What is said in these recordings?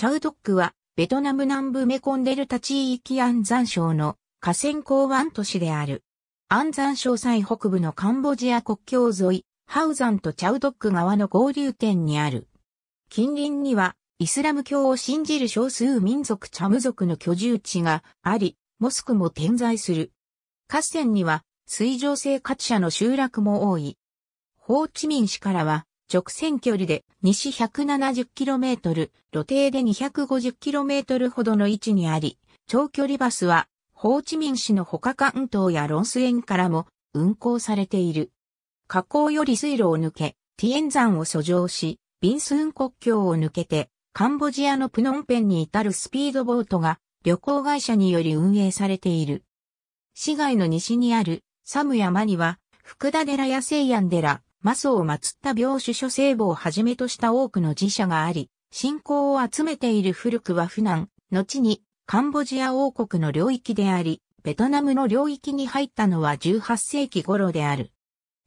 チャウドックは、ベトナム南部メコンデルタ地域安山省の河川港湾都市である。安山省最北部のカンボジア国境沿い、ハウザンとチャウドック側の合流点にある。近隣には、イスラム教を信じる少数民族チャム族の居住地があり、モスクも点在する。河川には、水上生活者の集落も多い。ホーチミン市からは、直線距離で西 170km、路程で 250km ほどの位置にあり、長距離バスは、ホーチミン市の他関東やロンス園からも運行されている。河口より水路を抜け、ティエン山を遡上し、ビンスン国境を抜けて、カンボジアのプノンペンに至るスピードボートが旅行会社により運営されている。市街の西にあるサム山には、福田寺や西安寺、マソを祀った病主諸聖母をはじめとした多くの寺社があり、信仰を集めている古くは不段、後にカンボジア王国の領域であり、ベトナムの領域に入ったのは18世紀頃である。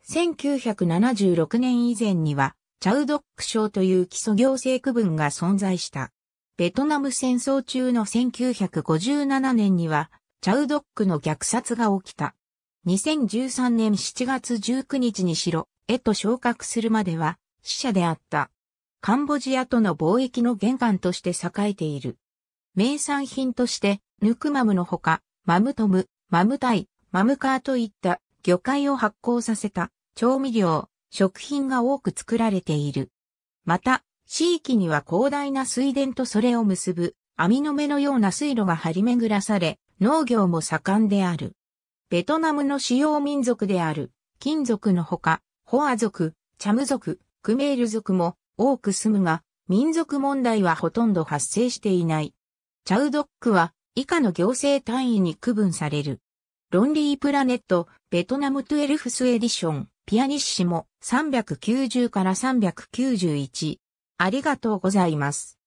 1976年以前には、チャウドック省という基礎行政区分が存在した。ベトナム戦争中の1957年には、チャウドックの虐殺が起きた。2013年7月19日にしろ、へと昇格するまでは、死者であった。カンボジアとの貿易の玄関として栄えている。名産品として、ヌクマムのほか、マムトム、マムタイ、マムカーといった魚介を発酵させた調味料、食品が多く作られている。また、地域には広大な水田とそれを結ぶ網の目のような水路が張り巡らされ、農業も盛んである。ベトナムの主要民族である金属のほか、ホア族、チャム族、クメール族も多く住むが、民族問題はほとんど発生していない。チャウドックは以下の行政単位に区分される。ロンリープラネット、ベトナム12フスエディション、ピアニッシモ390から391。ありがとうございます。